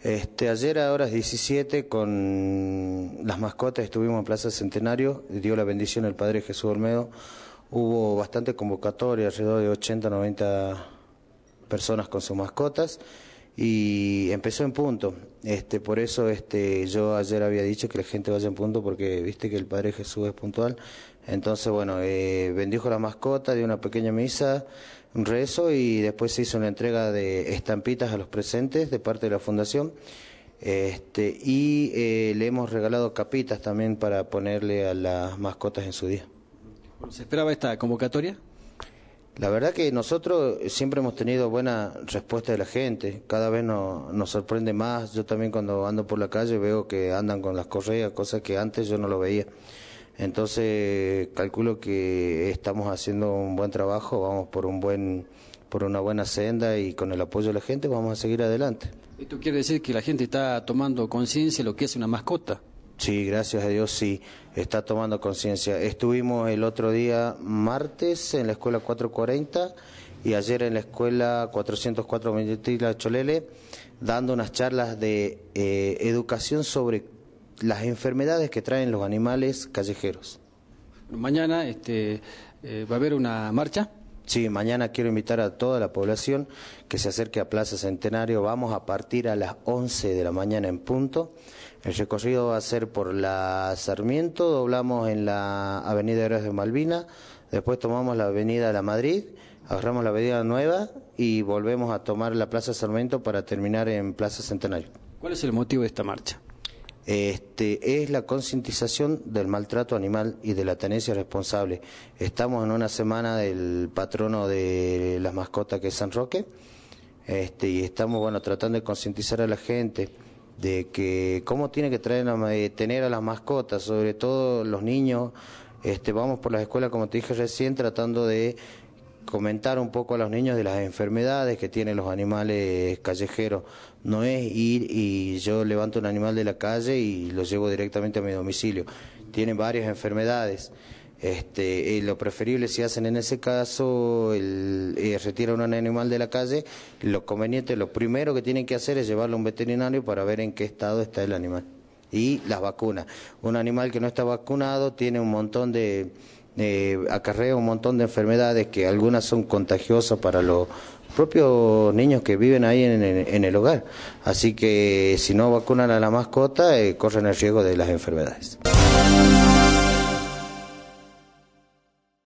Este, ayer a horas 17 con las mascotas estuvimos en Plaza Centenario, dio la bendición el Padre Jesús Olmedo, hubo bastante convocatoria, alrededor de 80, 90 personas con sus mascotas y empezó en punto. Este, por eso este, yo ayer había dicho que la gente vaya en punto porque viste que el Padre Jesús es puntual. Entonces, bueno, eh, bendijo la mascota, dio una pequeña misa rezo y después se hizo una entrega de estampitas a los presentes de parte de la fundación. Este, y eh, le hemos regalado capitas también para ponerle a las mascotas en su día. ¿Se esperaba esta convocatoria? La verdad que nosotros siempre hemos tenido buena respuesta de la gente, cada vez nos sorprende más, yo también cuando ando por la calle veo que andan con las correas, cosas que antes yo no lo veía. Entonces calculo que estamos haciendo un buen trabajo, vamos por un buen por una buena senda y con el apoyo de la gente vamos a seguir adelante. ¿Esto quiere decir que la gente está tomando conciencia de lo que es una mascota? Sí, gracias a Dios sí, está tomando conciencia. Estuvimos el otro día martes en la escuela 440 y ayer en la escuela 404 La Cholele dando unas charlas de eh, educación sobre las enfermedades que traen los animales callejeros. Mañana este, eh, va a haber una marcha. Sí, mañana quiero invitar a toda la población que se acerque a Plaza Centenario. Vamos a partir a las 11 de la mañana en punto. El recorrido va a ser por la Sarmiento, doblamos en la Avenida Héroes de Malvina, después tomamos la Avenida La Madrid, agarramos la Avenida Nueva y volvemos a tomar la Plaza Sarmiento para terminar en Plaza Centenario. ¿Cuál es el motivo de esta marcha? este, es la concientización del maltrato animal y de la tenencia responsable. Estamos en una semana del patrono de las mascotas que es San Roque este, y estamos bueno, tratando de concientizar a la gente de que cómo tiene que traer, eh, tener a las mascotas, sobre todo los niños. Este, vamos por las escuelas, como te dije recién, tratando de comentar un poco a los niños de las enfermedades que tienen los animales callejeros. No es ir y yo levanto un animal de la calle y lo llevo directamente a mi domicilio. Tienen varias enfermedades. Este, eh, lo preferible si hacen en ese caso, el, eh, un animal de la calle, lo conveniente, lo primero que tienen que hacer es llevarlo a un veterinario para ver en qué estado está el animal. Y las vacunas. Un animal que no está vacunado tiene un montón de eh, acarrea un montón de enfermedades que algunas son contagiosas para los propios niños que viven ahí en, el hogar. Así que si no vacunan a la mascota, eh, corren el riesgo de las enfermedades.